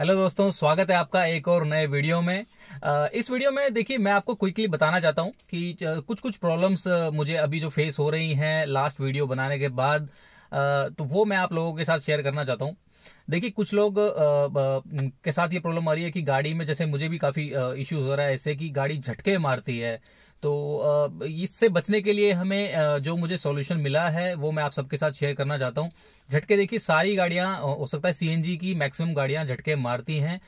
hello दोस्तों स्वागत है आपका एक और नए वीडियो में इस वीडियो में देखिए मैं आपको क्विकली बताना चाहता हूं कि कुछ कुछ प्रॉब्लम्स मुझे अभी जो फेस हो रही हैं लास्ट वीडियो बनाने के बाद तो वो मैं आप लोगों के साथ शेयर करना चाहता हूं देखिए कुछ लोग आ, के साथ ये प्रॉब्लम आ रही है कि गाड़ी में जैसे मुझे भी काफी इश्यूज हो रहा है इससे कि गाड़ी झटके मारती है तो इससे बचने के लिए हमें जो मुझे सॉल्यूशन मिला है वो मैं आप सबके साथ शेयर करना चाहता हूँ झटके देखिए सारी गाड़ियां हो सकता है सीएनजी की मैक्सिमम गाड़ियां झटके मारती हैं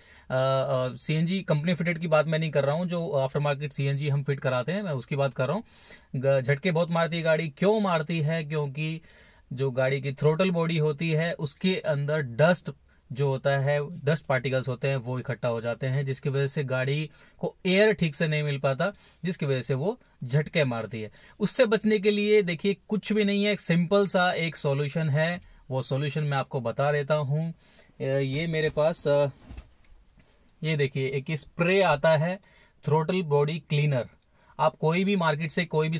सीएनजी कंपनी फिटेड की बात मैं नहीं कर रहा हूँ जो आफ्टर मार्केट सीएनजी हम फिट कराते हैं मैं उसकी बात कर रहा हूँ झटके बहुत मारती है गाड़ी क्यों मारती है क्योंकि जो गाड़ी की थ्रोटल बॉडी होती है उसके अंदर डस्ट जो होता है डस्ट पार्टिकल्स होते हैं वो इकट्ठा हो जाते हैं जिसकी वजह से गाड़ी को एयर ठीक से नहीं मिल पाता जिसकी वजह से वो झटके मारती है उससे बचने के लिए देखिए कुछ भी नहीं है एक सिंपल सा एक सॉल्यूशन है वो सॉल्यूशन मैं आपको बता देता हूं ये मेरे पास ये देखिए एक स्प्रे आता है थ्रोटल बॉडी क्लीनर आप कोई भी मार्केट से कोई भी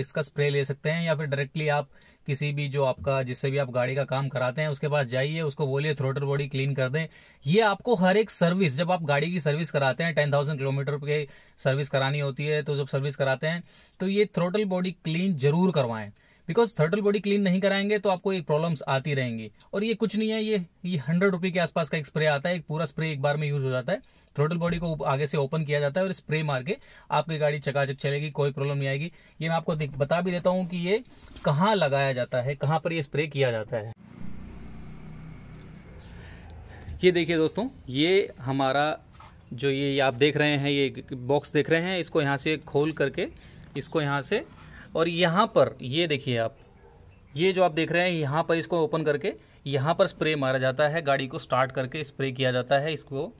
इसका स्प्रे ले सकते हैं या फिर डायरेक्टली आप किसी भी जो आपका जिससे भी आप गाड़ी का काम कराते हैं उसके पास जाइए उसको बोलिए थ्रोटल बॉडी क्लीन कर दें ये आपको हर एक सर्विस जब आप गाड़ी की सर्विस कराते हैं टेन थाउजेंड किलोमीटर के सर्विस करानी होती है तो जब सर्विस कराते हैं तो ये थ्रोटल बॉडी क्लीन जरूर करवाएं बिकॉज थर्टल बॉडी क्लीन नहीं कराएंगे तो आपको एक प्रॉब्लम्स आती रहेंगी और ये कुछ नहीं है ये ये हंड्रेड रुपी के आसपास का एक स्प्रे आता है एक पूरा स्प्रे एक बार में यूज हो जाता है थ्रोटल बॉडी को आगे से ओपन किया जाता है और स्प्रे मार के आपकी गाड़ी चकाचक चलेगी कोई प्रॉब्लम नहीं आएगी ये मैं आपको बता भी देता हूँ कि ये कहाँ लगाया जाता है कहाँ पर ये स्प्रे किया जाता है ये देखिए दोस्तों ये हमारा जो ये आप देख रहे हैं ये बॉक्स देख रहे हैं इसको यहाँ से खोल करके इसको यहाँ से और यहाँ पर ये देखिए आप ये जो आप देख रहे हैं यहाँ पर इसको ओपन करके यहाँ पर स्प्रे मारा जाता है गाड़ी को स्टार्ट करके स्प्रे किया जाता है इसको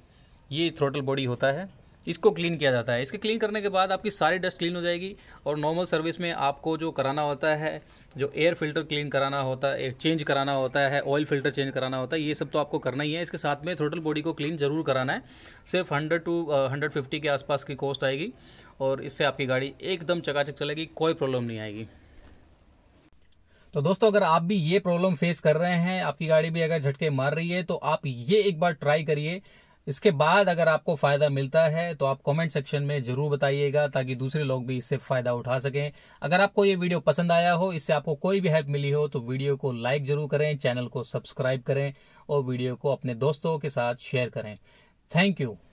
ये थ्रोटल बॉडी होता है इसको क्लीन किया जाता है इसके क्लीन करने के बाद आपकी सारी डस्ट क्लीन हो जाएगी और नॉर्मल सर्विस में आपको जो कराना होता है जो एयर फिल्टर क्लीन कराना होता है चेंज कराना होता है ऑयल फिल्टर चेंज कराना होता है ये सब तो आपको करना ही है इसके साथ में टोटल बॉडी को क्लीन ज़रूर कराना है सिर्फ हंड्रेड टू हंड्रेड फिफ्टी के आसपास की कॉस्ट आएगी और इससे आपकी गाड़ी एकदम चकाचक चलेगी कोई प्रॉब्लम नहीं आएगी तो दोस्तों अगर आप भी ये प्रॉब्लम फेस कर रहे हैं आपकी गाड़ी भी अगर झटके मार रही है तो आप ये एक बार ट्राई करिए इसके बाद अगर आपको फायदा मिलता है तो आप कमेंट सेक्शन में जरूर बताइएगा ताकि दूसरे लोग भी इससे फायदा उठा सकें अगर आपको ये वीडियो पसंद आया हो इससे आपको कोई भी हेल्प मिली हो तो वीडियो को लाइक जरूर करें चैनल को सब्सक्राइब करें और वीडियो को अपने दोस्तों के साथ शेयर करें थैंक यू